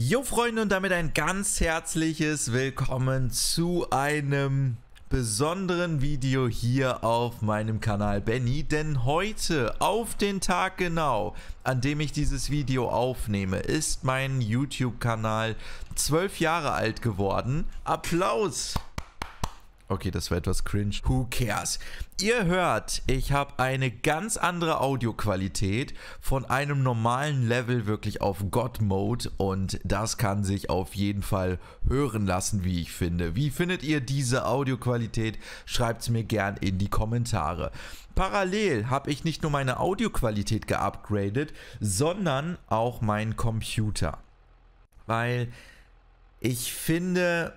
Jo Freunde und damit ein ganz herzliches Willkommen zu einem besonderen Video hier auf meinem Kanal Benny, denn heute auf den Tag genau, an dem ich dieses Video aufnehme, ist mein YouTube-Kanal zwölf Jahre alt geworden. Applaus! Okay, das war etwas cringe. Who cares? Ihr hört, ich habe eine ganz andere Audioqualität von einem normalen Level wirklich auf God Mode und das kann sich auf jeden Fall hören lassen, wie ich finde. Wie findet ihr diese Audioqualität? Schreibt es mir gern in die Kommentare. Parallel habe ich nicht nur meine Audioqualität geupgradet, sondern auch meinen Computer. Weil ich finde,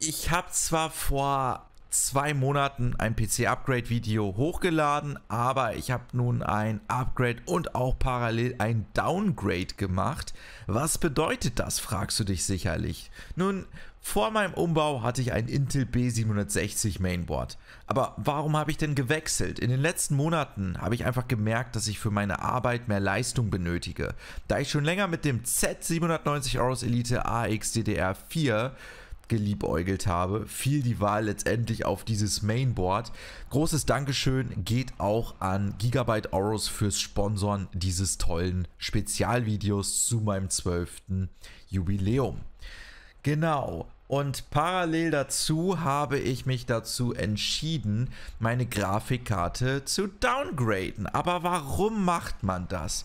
ich habe zwar vor zwei Monaten ein PC-Upgrade-Video hochgeladen, aber ich habe nun ein Upgrade und auch parallel ein Downgrade gemacht. Was bedeutet das, fragst du dich sicherlich. Nun, vor meinem Umbau hatte ich ein Intel B760 Mainboard. Aber warum habe ich denn gewechselt? In den letzten Monaten habe ich einfach gemerkt, dass ich für meine Arbeit mehr Leistung benötige. Da ich schon länger mit dem Z790 Aorus Elite AX DDR4 geliebäugelt habe, fiel die Wahl letztendlich auf dieses Mainboard. Großes Dankeschön geht auch an Gigabyte Oros fürs Sponsoren dieses tollen Spezialvideos zu meinem 12. Jubiläum. Genau, und parallel dazu habe ich mich dazu entschieden, meine Grafikkarte zu downgraden. Aber warum macht man das?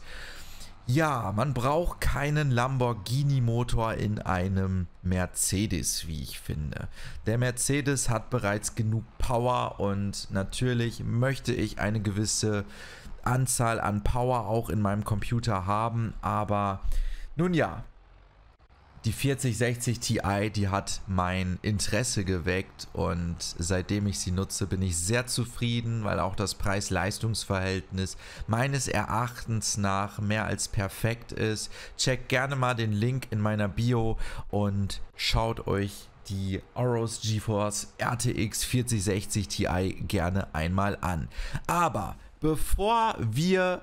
Ja, man braucht keinen Lamborghini-Motor in einem Mercedes, wie ich finde. Der Mercedes hat bereits genug Power und natürlich möchte ich eine gewisse Anzahl an Power auch in meinem Computer haben, aber nun ja, die 4060 Ti, die hat mein Interesse geweckt und seitdem ich sie nutze, bin ich sehr zufrieden, weil auch das Preis-Leistungs-Verhältnis meines Erachtens nach mehr als perfekt ist. Checkt gerne mal den Link in meiner Bio und schaut euch die Oros GeForce RTX 4060 Ti gerne einmal an. Aber bevor wir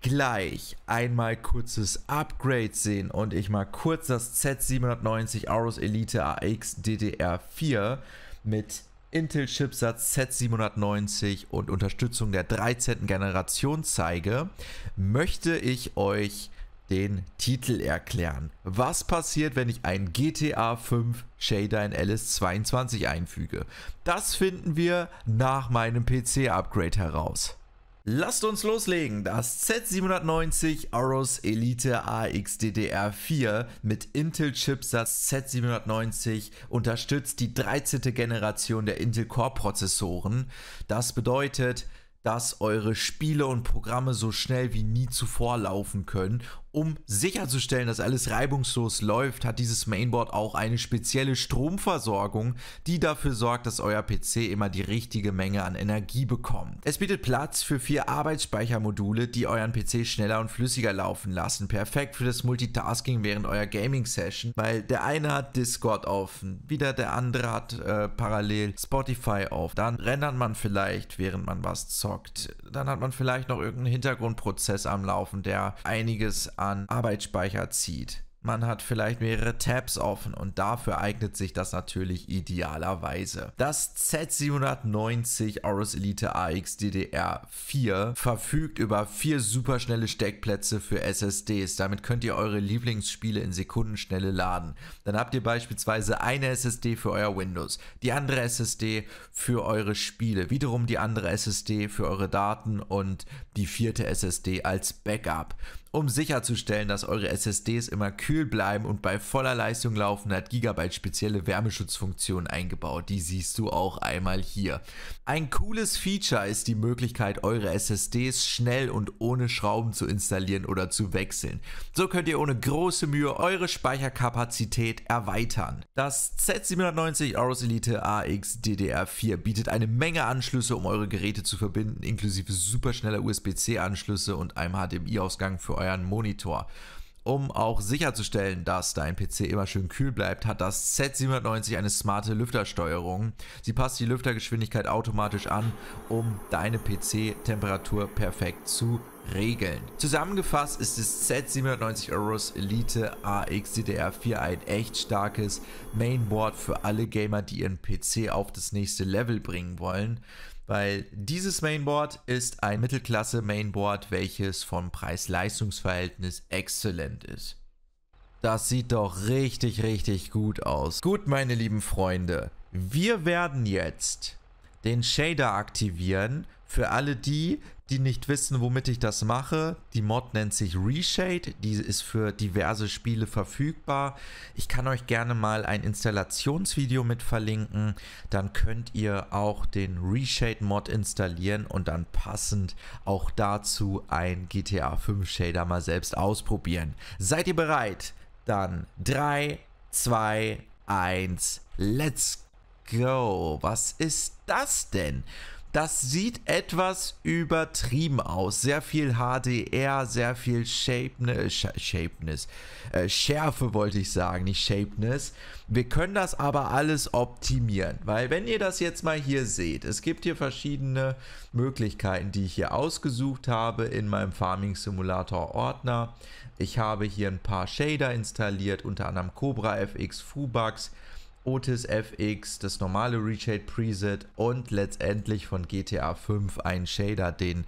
gleich einmal kurzes Upgrade sehen und ich mal kurz das Z790 Aorus Elite AX DDR4 mit Intel-Chipsatz Z790 und Unterstützung der 13. Generation zeige, möchte ich euch den Titel erklären. Was passiert, wenn ich ein GTA 5 Shader in LS22 einfüge? Das finden wir nach meinem PC-Upgrade heraus. Lasst uns loslegen. Das Z790 Aorus Elite AX DDR 4 mit Intel-Chipsatz Z790 unterstützt die 13. Generation der Intel Core-Prozessoren. Das bedeutet, dass eure Spiele und Programme so schnell wie nie zuvor laufen können um sicherzustellen, dass alles reibungslos läuft, hat dieses Mainboard auch eine spezielle Stromversorgung, die dafür sorgt, dass euer PC immer die richtige Menge an Energie bekommt. Es bietet Platz für vier Arbeitsspeichermodule, die euren PC schneller und flüssiger laufen lassen. Perfekt für das Multitasking während eurer Gaming-Session, weil der eine hat Discord offen, wieder der andere hat äh, parallel Spotify auf. Dann rendert man vielleicht, während man was zockt. Dann hat man vielleicht noch irgendeinen Hintergrundprozess am Laufen, der einiges an Arbeitsspeicher zieht. Man hat vielleicht mehrere Tabs offen und dafür eignet sich das natürlich idealerweise. Das Z790 Aorus Elite AX DDR4 verfügt über vier superschnelle Steckplätze für SSDs. Damit könnt ihr eure Lieblingsspiele in Sekundenschnelle laden. Dann habt ihr beispielsweise eine SSD für euer Windows, die andere SSD für eure Spiele, wiederum die andere SSD für eure Daten und die vierte SSD als Backup. Um sicherzustellen, dass eure SSDs immer kühl kühl bleiben und bei voller Leistung laufen, hat Gigabyte spezielle Wärmeschutzfunktionen eingebaut. Die siehst du auch einmal hier. Ein cooles Feature ist die Möglichkeit, eure SSDs schnell und ohne Schrauben zu installieren oder zu wechseln. So könnt ihr ohne große Mühe eure Speicherkapazität erweitern. Das Z790 Aorus Elite AX DDR4 bietet eine Menge Anschlüsse, um eure Geräte zu verbinden, inklusive superschneller USB-C-Anschlüsse und einem HDMI-Ausgang für euren Monitor um auch sicherzustellen, dass dein PC immer schön kühl bleibt, hat das Z790 eine smarte Lüftersteuerung. Sie passt die Lüftergeschwindigkeit automatisch an, um deine PC-Temperatur perfekt zu regeln. Zusammengefasst ist das Z790 Euros Elite AX DDR4 ein echt starkes Mainboard für alle Gamer, die ihren PC auf das nächste Level bringen wollen. Weil dieses Mainboard ist ein Mittelklasse-Mainboard, welches vom Preis-Leistungs-Verhältnis exzellent ist. Das sieht doch richtig, richtig gut aus. Gut, meine lieben Freunde, wir werden jetzt den Shader aktivieren. Für alle die, die nicht wissen, womit ich das mache, die Mod nennt sich Reshade, die ist für diverse Spiele verfügbar. Ich kann euch gerne mal ein Installationsvideo mit verlinken, dann könnt ihr auch den Reshade Mod installieren und dann passend auch dazu ein GTA 5 Shader mal selbst ausprobieren. Seid ihr bereit? Dann 3, 2, 1, let's go. Was ist das denn? Das sieht etwas übertrieben aus. Sehr viel HDR, sehr viel Shapeness, Shapeness äh, Schärfe wollte ich sagen, nicht Shapeness. Wir können das aber alles optimieren, weil wenn ihr das jetzt mal hier seht, es gibt hier verschiedene Möglichkeiten, die ich hier ausgesucht habe in meinem Farming Simulator Ordner. Ich habe hier ein paar Shader installiert, unter anderem Cobra FX, Fubax, Otis FX, das normale Reshade Preset und letztendlich von GTA 5 ein Shader, den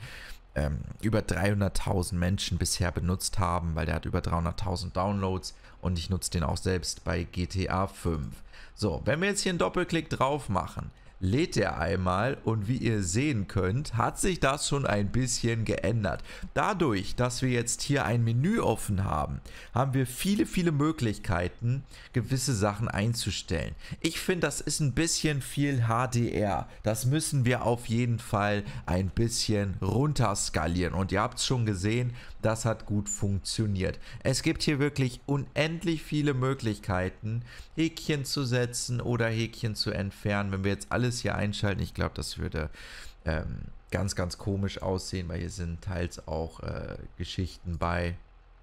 ähm, über 300.000 Menschen bisher benutzt haben, weil der hat über 300.000 Downloads und ich nutze den auch selbst bei GTA 5. So, wenn wir jetzt hier einen Doppelklick drauf machen, lädt er einmal und wie ihr sehen könnt, hat sich das schon ein bisschen geändert. Dadurch, dass wir jetzt hier ein Menü offen haben, haben wir viele, viele Möglichkeiten, gewisse Sachen einzustellen. Ich finde, das ist ein bisschen viel HDR. Das müssen wir auf jeden Fall ein bisschen runter skalieren. Und ihr habt es schon gesehen, das hat gut funktioniert. Es gibt hier wirklich unendlich viele Möglichkeiten, Häkchen zu setzen oder Häkchen zu entfernen. Wenn wir jetzt alle alles hier einschalten. Ich glaube, das würde ähm, ganz, ganz komisch aussehen, weil hier sind teils auch äh, Geschichten bei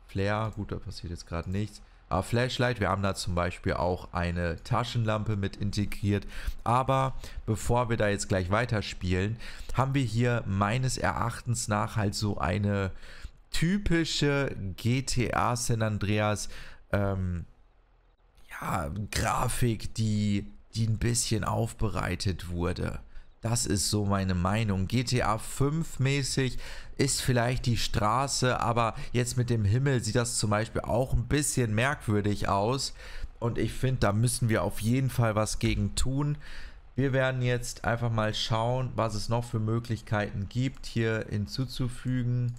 Flair. Gut, da passiert jetzt gerade nichts. Aber Flashlight, wir haben da zum Beispiel auch eine Taschenlampe mit integriert. Aber bevor wir da jetzt gleich weiterspielen, haben wir hier meines Erachtens nach halt so eine typische GTA San Andreas ähm, ja, Grafik, die die ein bisschen aufbereitet wurde. Das ist so meine Meinung. GTA 5 mäßig ist vielleicht die Straße, aber jetzt mit dem Himmel sieht das zum Beispiel auch ein bisschen merkwürdig aus. Und ich finde, da müssen wir auf jeden Fall was gegen tun. Wir werden jetzt einfach mal schauen, was es noch für Möglichkeiten gibt, hier hinzuzufügen.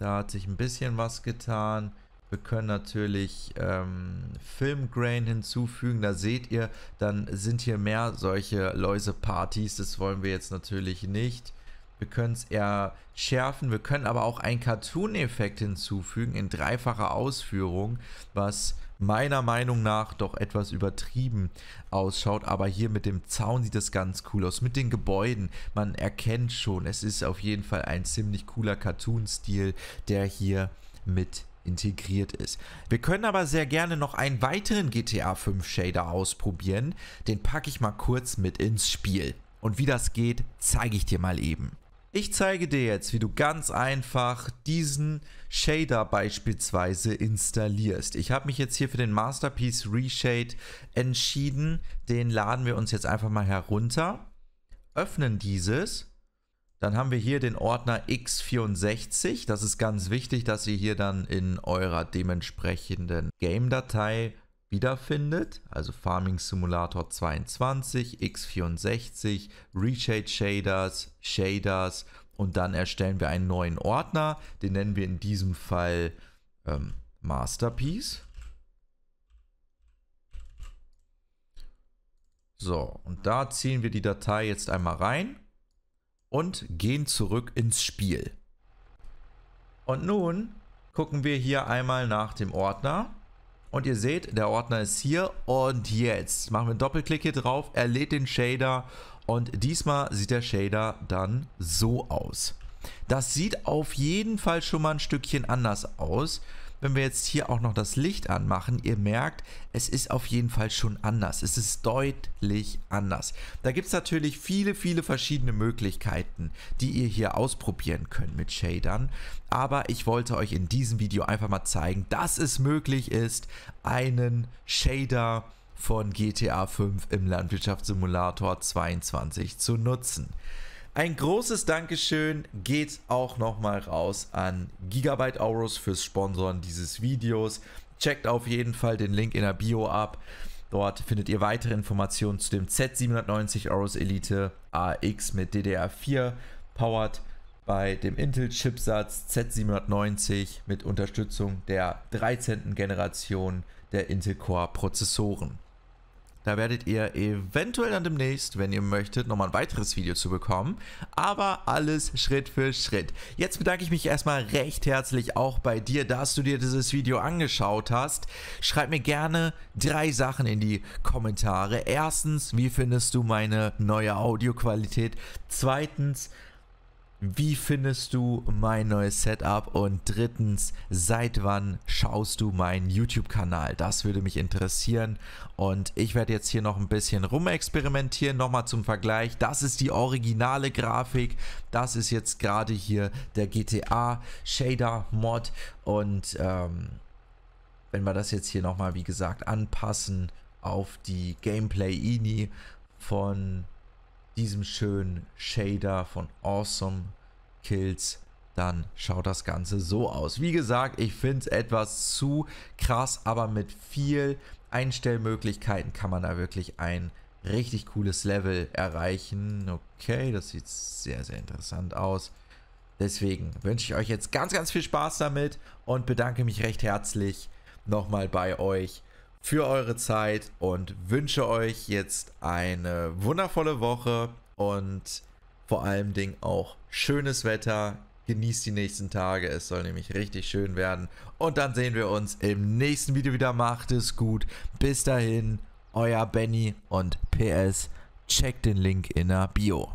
Da hat sich ein bisschen was getan. Wir können natürlich ähm, Filmgrain hinzufügen. Da seht ihr, dann sind hier mehr solche Läusepartys. Das wollen wir jetzt natürlich nicht. Wir können es eher schärfen. Wir können aber auch einen Cartoon-Effekt hinzufügen in dreifacher Ausführung, was meiner Meinung nach doch etwas übertrieben ausschaut. Aber hier mit dem Zaun sieht das ganz cool aus. Mit den Gebäuden, man erkennt schon, es ist auf jeden Fall ein ziemlich cooler Cartoon-Stil, der hier mit integriert ist. Wir können aber sehr gerne noch einen weiteren GTA 5 Shader ausprobieren. Den packe ich mal kurz mit ins Spiel. Und wie das geht, zeige ich dir mal eben. Ich zeige dir jetzt, wie du ganz einfach diesen Shader beispielsweise installierst. Ich habe mich jetzt hier für den Masterpiece Reshade entschieden. Den laden wir uns jetzt einfach mal herunter, öffnen dieses dann haben wir hier den Ordner x64. Das ist ganz wichtig, dass ihr hier dann in eurer dementsprechenden Game-Datei wiederfindet. Also Farming Simulator 22, x64, Reshade Shaders, Shaders und dann erstellen wir einen neuen Ordner. Den nennen wir in diesem Fall ähm, Masterpiece. So, und da ziehen wir die Datei jetzt einmal rein und gehen zurück ins Spiel. Und nun gucken wir hier einmal nach dem Ordner. Und ihr seht, der Ordner ist hier und jetzt machen wir einen Doppelklick hier drauf, er lädt den Shader und diesmal sieht der Shader dann so aus. Das sieht auf jeden Fall schon mal ein Stückchen anders aus wenn wir jetzt hier auch noch das Licht anmachen, ihr merkt, es ist auf jeden Fall schon anders. Es ist deutlich anders. Da gibt es natürlich viele, viele verschiedene Möglichkeiten, die ihr hier ausprobieren könnt mit Shadern. Aber ich wollte euch in diesem Video einfach mal zeigen, dass es möglich ist, einen Shader von GTA 5 im Landwirtschaftssimulator 22 zu nutzen. Ein großes Dankeschön geht auch nochmal raus an Gigabyte Auros fürs Sponsoren dieses Videos. Checkt auf jeden Fall den Link in der Bio ab. Dort findet ihr weitere Informationen zu dem Z790 Auros Elite AX mit DDR4 powered bei dem Intel-Chipsatz Z790 mit Unterstützung der 13. Generation der Intel Core-Prozessoren. Da werdet ihr eventuell dann demnächst, wenn ihr möchtet, nochmal ein weiteres Video zu bekommen. Aber alles Schritt für Schritt. Jetzt bedanke ich mich erstmal recht herzlich auch bei dir, dass du dir dieses Video angeschaut hast. Schreib mir gerne drei Sachen in die Kommentare. Erstens, wie findest du meine neue Audioqualität? Zweitens, wie findest du mein neues Setup? Und drittens, seit wann schaust du meinen YouTube-Kanal? Das würde mich interessieren. Und ich werde jetzt hier noch ein bisschen rumexperimentieren. Nochmal zum Vergleich. Das ist die originale Grafik. Das ist jetzt gerade hier der GTA Shader Mod. Und ähm, wenn wir das jetzt hier nochmal, wie gesagt, anpassen auf die Gameplay-Ini von diesem schönen Shader von Awesome Kills dann schaut das Ganze so aus. Wie gesagt, ich finde es etwas zu krass, aber mit viel Einstellmöglichkeiten kann man da wirklich ein richtig cooles Level erreichen. Okay, das sieht sehr, sehr interessant aus. Deswegen wünsche ich euch jetzt ganz, ganz viel Spaß damit und bedanke mich recht herzlich nochmal bei euch für eure Zeit und wünsche euch jetzt eine wundervolle Woche und vor allem Dingen auch schönes Wetter. Genießt die nächsten Tage, es soll nämlich richtig schön werden. Und dann sehen wir uns im nächsten Video wieder. Macht es gut. Bis dahin, euer Benny und PS, checkt den Link in der Bio.